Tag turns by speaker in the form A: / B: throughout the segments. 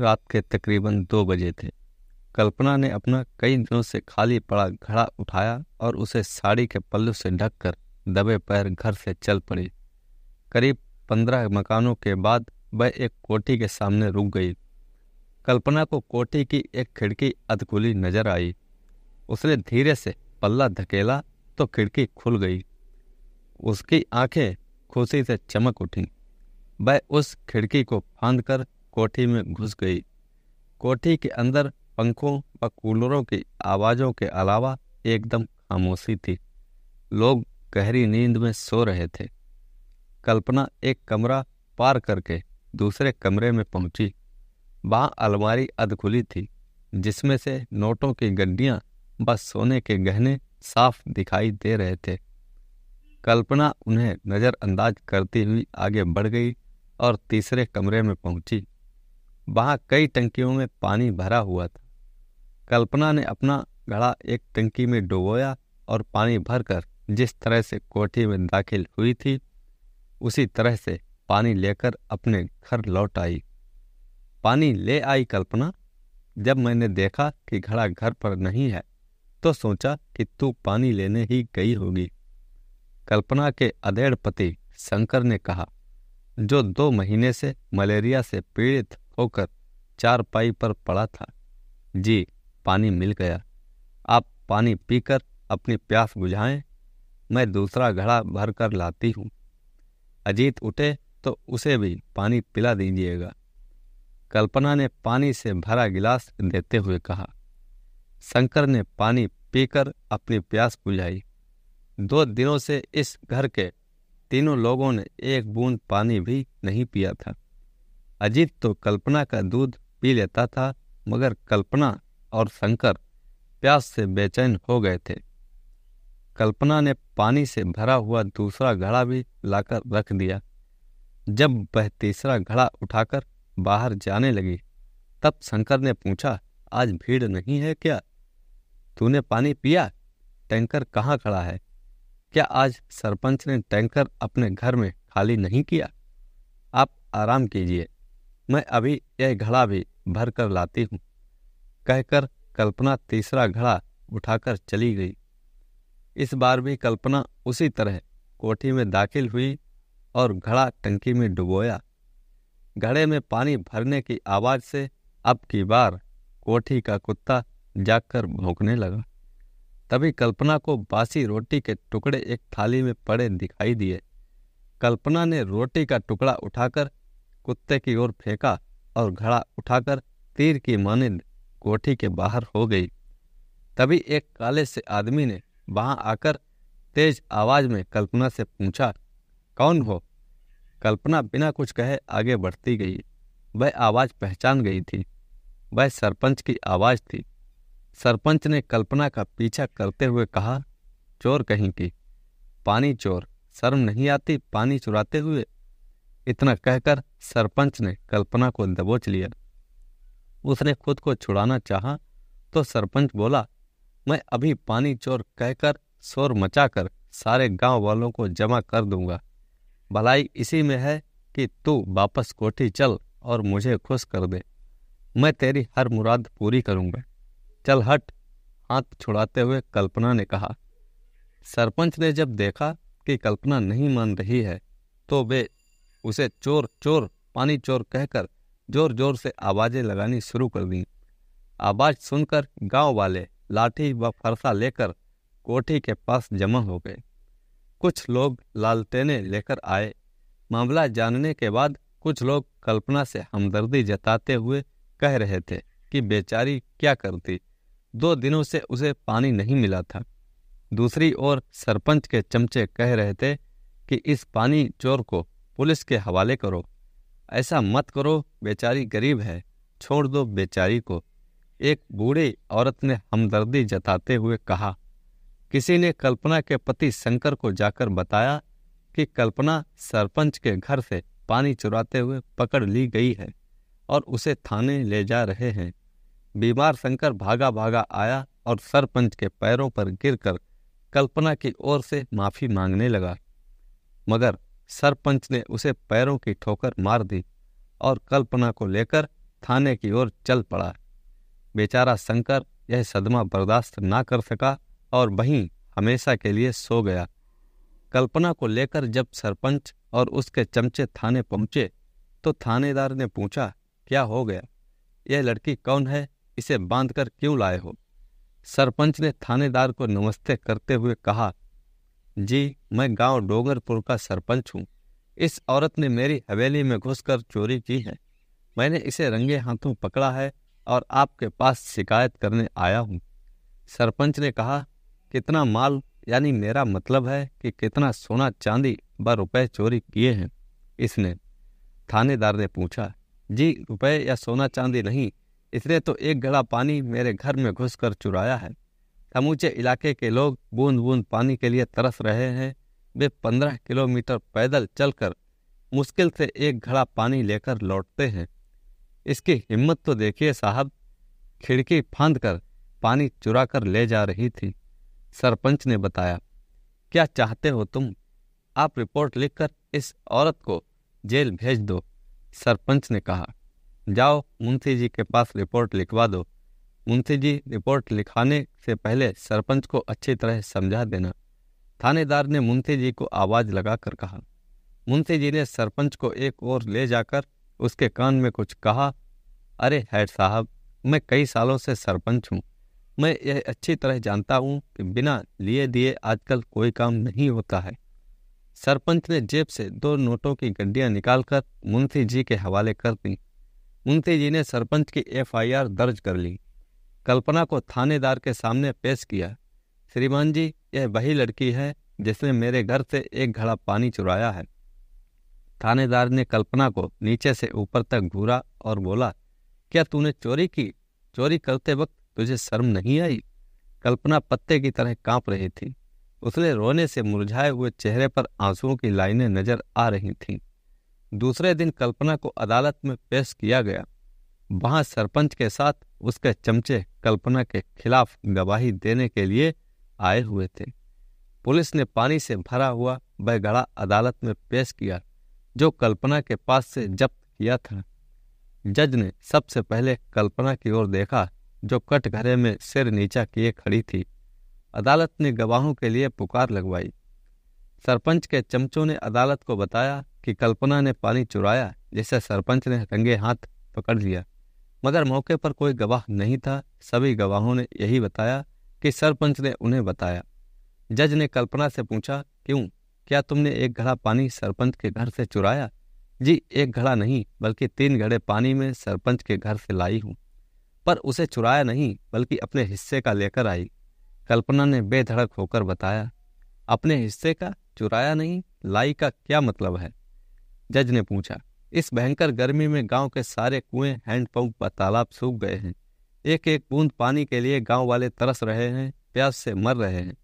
A: रात के तकरीबन दो बजे थे कल्पना ने अपना कई दिनों से खाली पड़ा घड़ा उठाया और उसे साड़ी के पल्लू से ढककर दबे पैर घर से चल पड़ी करीब पंद्रह मकानों के बाद वह एक कोठी के सामने रुक गई कल्पना को कोठी की एक खिड़की अधकुली नजर आई उसने धीरे से पल्ला धकेला तो खिड़की खुल गई उसकी आंखें खुशी से चमक उठीं वह उस खिड़की को फांद कर कोठी में घुस गई कोठी के अंदर पंखों व कूलरों की आवाज़ों के अलावा एकदम खामोशी थी लोग गहरी नींद में सो रहे थे कल्पना एक कमरा पार करके दूसरे कमरे में पहुंची वहाँ अलमारी अधखुली थी जिसमें से नोटों की गड्डियाँ व सोने के गहने साफ दिखाई दे रहे थे कल्पना उन्हें नज़रअंदाज करती हुई आगे बढ़ गई और तीसरे कमरे में पहुंची वहाँ कई टंकियों में पानी भरा हुआ था कल्पना ने अपना घड़ा एक टंकी में डुबोया और पानी भरकर जिस तरह से कोठी में दाखिल हुई थी उसी तरह से पानी लेकर अपने घर लौट आई पानी ले आई कल्पना जब मैंने देखा कि घड़ा घर पर नहीं है तो सोचा कि तू पानी लेने ही गई होगी कल्पना के अधेड़ पति शंकर ने कहा जो दो महीने से मलेरिया से पीड़ित होकर पाई पर पड़ा था जी पानी मिल गया आप पानी पीकर अपनी प्यास बुझाएं मैं दूसरा घड़ा भर कर लाती हूँ अजीत उठे तो उसे भी पानी पिला दीजिएगा कल्पना ने पानी से भरा गिलास देते हुए कहा शंकर ने पानी पीकर अपनी प्यास बुझाई दो दिनों से इस घर के तीनों लोगों ने एक बूंद पानी भी नहीं पिया था अजीत तो कल्पना का दूध पी लेता था मगर कल्पना और शंकर प्यास से बेचैन हो गए थे कल्पना ने पानी से भरा हुआ दूसरा घड़ा भी लाकर रख दिया जब वह तीसरा घड़ा उठाकर बाहर जाने लगी तब शंकर ने पूछा आज भीड़ नहीं है क्या तूने पानी पिया टैंकर कहाँ खड़ा है क्या आज सरपंच ने टैंकर अपने घर में खाली नहीं किया आप आराम कीजिए मैं अभी यह घड़ा भी भर कर लाती हूँ कहकर कल्पना तीसरा घड़ा उठाकर चली गई इस बार भी कल्पना उसी तरह कोठी में दाखिल हुई और घड़ा टंकी में डुबोया घड़े में पानी भरने की आवाज़ से अब की बार कोठी का कुत्ता जागकर भोंकने लगा तभी कल्पना को बासी रोटी के टुकड़े एक थाली में पड़े दिखाई दिए कल्पना ने रोटी का टुकड़ा उठाकर कुत्ते की ओर फेंका और घड़ा उठाकर तीर की मानिंद कोठी के बाहर हो गई तभी एक काले से आदमी ने वहां आकर तेज आवाज में कल्पना से पूछा कौन हो कल्पना बिना कुछ कहे आगे बढ़ती गई वह आवाज पहचान गई थी वह सरपंच की आवाज थी सरपंच ने कल्पना का पीछा करते हुए कहा चोर कहीं की पानी चोर शर्म नहीं आती पानी चुराते हुए इतना कहकर सरपंच ने कल्पना को दबोच लिया उसने खुद को छुड़ाना चाहा तो सरपंच बोला मैं अभी पानी चोर कहकर शोर मचाकर सारे गांव वालों को जमा कर दूंगा भलाई इसी में है कि तू वापस कोठी चल और मुझे खुश कर दे मैं तेरी हर मुराद पूरी करूंगा चल हट हाथ छुड़ाते हुए कल्पना ने कहा सरपंच ने जब देखा कि कल्पना नहीं मान रही है तो वे उसे चोर चोर पानी चोर कहकर जोर जोर से आवाज़ें लगानी शुरू कर दी आवाज़ सुनकर गांव वाले लाठी व फरसा लेकर कोठी के पास जमा हो गए कुछ लोग लालटेने लेकर आए मामला जानने के बाद कुछ लोग कल्पना से हमदर्दी जताते हुए कह रहे थे कि बेचारी क्या करती दो दिनों से उसे पानी नहीं मिला था दूसरी ओर सरपंच के चमचे कह रहे थे कि इस पानी चोर को पुलिस के हवाले करो ऐसा मत करो बेचारी गरीब है छोड़ दो बेचारी को एक बूढ़ी औरत ने हमदर्दी जताते हुए कहा किसी ने कल्पना के पति शंकर को जाकर बताया कि कल्पना सरपंच के घर से पानी चुराते हुए पकड़ ली गई है और उसे थाने ले जा रहे हैं बीमार शंकर भागा भागा आया और सरपंच के पैरों पर गिरकर कल्पना की ओर से माफ़ी मांगने लगा मगर सरपंच ने उसे पैरों की ठोकर मार दी और कल्पना को लेकर थाने की ओर चल पड़ा बेचारा शंकर यह सदमा बर्दाश्त ना कर सका और वहीं हमेशा के लिए सो गया कल्पना को लेकर जब सरपंच और उसके चमचे थाने पहुंचे तो थानेदार ने पूछा क्या हो गया यह लड़की कौन है इसे बांधकर क्यों लाए हो सरपंच ने थानेदार को नमस्ते करते हुए कहा जी मैं गांव डोगरपुर का सरपंच हूँ इस औरत ने मेरी हवेली में घुसकर चोरी की है मैंने इसे रंगे हाथों पकड़ा है और आपके पास शिकायत करने आया हूँ सरपंच ने कहा कितना माल यानी मेरा मतलब है कि कितना सोना चांदी व रुपए चोरी किए हैं इसने थानेदार ने पूछा जी रुपए या सोना चांदी नहीं इसने तो एक घड़ा पानी मेरे घर में घुसकर चुराया है समूचे इलाके के लोग बूंद बूंद पानी के लिए तरस रहे हैं वे पंद्रह किलोमीटर पैदल चलकर मुश्किल से एक घड़ा पानी लेकर लौटते हैं इसकी हिम्मत तो देखिए साहब खिड़की फांद कर पानी चुरा कर ले जा रही थी सरपंच ने बताया क्या चाहते हो तुम आप रिपोर्ट लिखकर इस औरत को जेल भेज दो सरपंच ने कहा जाओ मुंशी जी के पास रिपोर्ट लिखवा दो मुंशी जी रिपोर्ट लिखाने से पहले सरपंच को अच्छी तरह समझा देना थानेदार ने मुंशी जी को आवाज लगाकर कहा मुंशी जी ने सरपंच को एक ओर ले जाकर उसके कान में कुछ कहा अरे हैड साहब मैं कई सालों से सरपंच हूँ मैं यह अच्छी तरह जानता हूँ कि बिना लिए दिए आजकल कोई काम नहीं होता है सरपंच ने जेब से दो नोटों की गड्डियाँ निकालकर मुंशी जी के हवाले कर दी मुंशी जी ने सरपंच की एफआईआर दर्ज कर ली कल्पना को थानेदार के सामने पेश किया श्रीमान जी यह वही लड़की है जिसने मेरे घर से एक घड़ा पानी चुराया है थानेदार ने कल्पना को नीचे से ऊपर तक घूरा और बोला क्या तूने चोरी की चोरी करते वक्त तुझे शर्म नहीं आई कल्पना पत्ते की तरह कांप रही थी उसने रोने से मुरझाए हुए चेहरे पर आंसुओं की लाइनें नजर आ रही थीं दूसरे दिन कल्पना को अदालत में पेश किया गया वहां सरपंच के साथ उसके चमचे कल्पना के खिलाफ गवाही देने के लिए आए हुए थे पुलिस ने पानी से भरा हुआ वह अदालत में पेश किया जो कल्पना के पास से जब्त किया था जज ने सबसे पहले कल्पना की ओर देखा जो कटघरे में सिर नीचा किए खड़ी थी अदालत ने गवाहों के लिए पुकार लगवाई सरपंच के चमचों ने अदालत को बताया कि कल्पना ने पानी चुराया जिसे सरपंच ने रंगे हाथ पकड़ लिया मगर मौके पर कोई गवाह नहीं था सभी गवाहों ने यही बताया कि सरपंच ने उन्हें बताया जज ने कल्पना से पूछा क्यों क्या तुमने एक घड़ा पानी सरपंच के घर से चुराया जी एक घड़ा नहीं बल्कि तीन घड़े पानी में सरपंच के घर से लाई हूं पर उसे चुराया नहीं बल्कि अपने हिस्से का लेकर आई कल्पना ने बेधड़क होकर बताया अपने हिस्से का चुराया नहीं लाई का क्या मतलब है जज ने पूछा इस भयंकर गर्मी में गांव के सारे कुएं हैंडपंप व तालाब सूख गए हैं एक एक बूंद पानी के लिए गांव वाले तरस रहे हैं प्यास से मर रहे हैं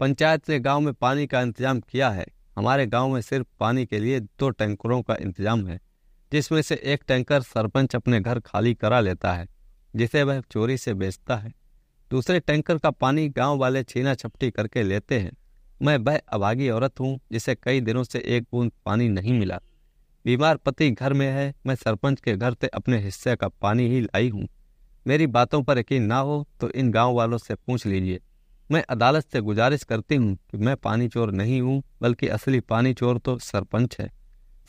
A: पंचायत ने गांव में पानी का इंतजाम किया है हमारे गांव में सिर्फ पानी के लिए दो टैंकरों का इंतजाम है जिसमें से एक टैंकर सरपंच अपने घर खाली करा लेता है जिसे वह चोरी से बेचता है दूसरे टैंकर का पानी गांव वाले छीना छपटी करके लेते हैं मैं वह अभागी औरत हूँ जिसे कई दिनों से एक बूंद पानी नहीं मिला बीमार पति घर में है मैं सरपंच के घर से अपने हिस्से का पानी ही लाई हूँ मेरी बातों पर यकीन ना हो तो इन गांव वालों से पूछ लीजिए मैं अदालत से गुजारिश करती हूँ कि मैं पानी चोर नहीं हूँ बल्कि असली पानी चोर तो सरपंच है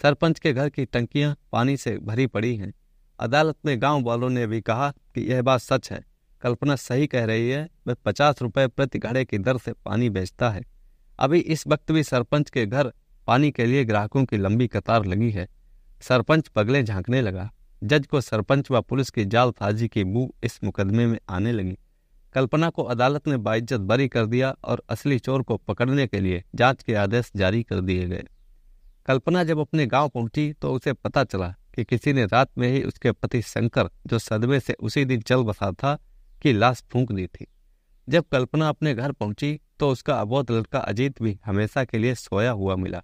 A: सरपंच के घर की टंकियाँ पानी से भरी पड़ी हैं अदालत में गांव वालों ने भी कहा कि यह बात सच है कल्पना सही कह रही है वह पचास रुपये प्रति घड़े की दर से पानी बेचता है अभी इस वक्त भी सरपंच के घर पानी के लिए ग्राहकों की लंबी कतार लगी है सरपंच पगले झांकने लगा जज को सरपंच व पुलिस की जालसाजी की बू इस मुकदमे में आने लगी कल्पना को अदालत ने बाइज्जत बरी कर दिया और असली चोर को पकड़ने के लिए जांच के आदेश जारी कर दिए गए कल्पना जब अपने गांव पहुंची तो उसे पता चला कि किसी ने रात में ही उसके पति शंकर जो सदमे से उसी दिन चल बसा था की लाश फूंक दी थी जब कल्पना अपने घर पहुंची तो उसका अबोध लड़का अजीत भी हमेशा के लिए सोया हुआ मिला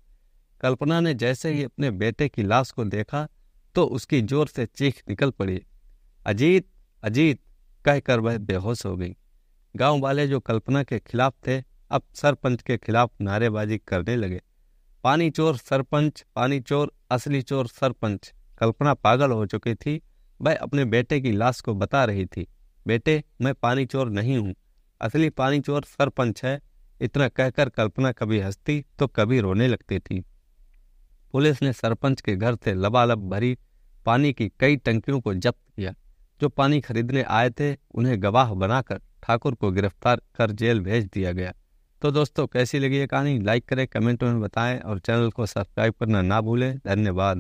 A: कल्पना ने जैसे ही अपने बेटे की लाश को देखा तो उसकी जोर से चीख निकल पड़ी अजीत अजीत कहकर वह बेहोश हो गई गांव वाले जो कल्पना के खिलाफ थे अब सरपंच के खिलाफ नारेबाजी करने लगे पानी चोर सरपंच पानी चोर असली चोर सरपंच कल्पना पागल हो चुकी थी वह अपने बेटे की लाश को बता रही थी बेटे मैं पानी चोर नहीं हूँ असली पानी चोर सरपंच है इतना कहकर कल्पना कभी हंसती तो कभी रोने लगती थी पुलिस ने सरपंच के घर से लबालब भरी पानी की कई टंकियों को जब्त किया जो पानी खरीदने आए थे उन्हें गवाह बनाकर ठाकुर को गिरफ्तार कर जेल भेज दिया गया तो दोस्तों कैसी लगी ये कहानी लाइक करें कमेंट में बताएं और चैनल को सब्सक्राइब करना ना भूलें धन्यवाद